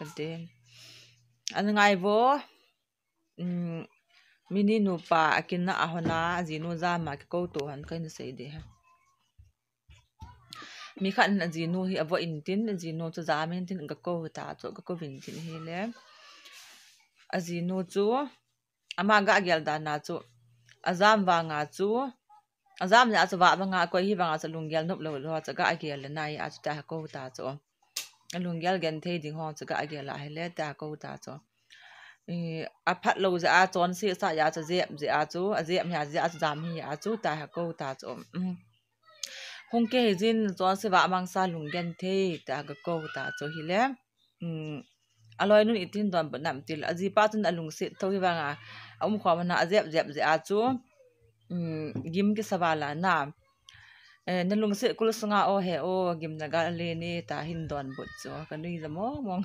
กันเดนอันไงวะอืมมินินูปาอกินนะอาหนาจีนูจามาเก็ตัวหันกันเสียดีฮะมีขันจีนูฮีอวอินตินจีนูจะจามินตินก็โกตาจก็โกวินตินเฮเลอาจีนูจูอามาก็เกลดานาจูอาจามวางาจู azam ne azu ba banga ko hi banga sa lungel nop lo lo cha ga agel na yi azu ta ko ta cho lùng lung yal gan the ding ho gì là la hele ta ko ta cho à phát lo za a chon si sa giá cho zep à chú chu a zep ya za jam hi à chú ta ha ko ta cho mm-hmm. hong ke jin chon se wa mang sa lung gan the ta ga ko ta cho hi le mm-hmm. aloi nun itin don ba nam til aji pa chun alung se tho hi wanga amu khwa à zep zep gì a chu mm-hmm. gim ke là na nilung se kul sunga o o gimna ga le ta hindon bu cho kanui zamo mong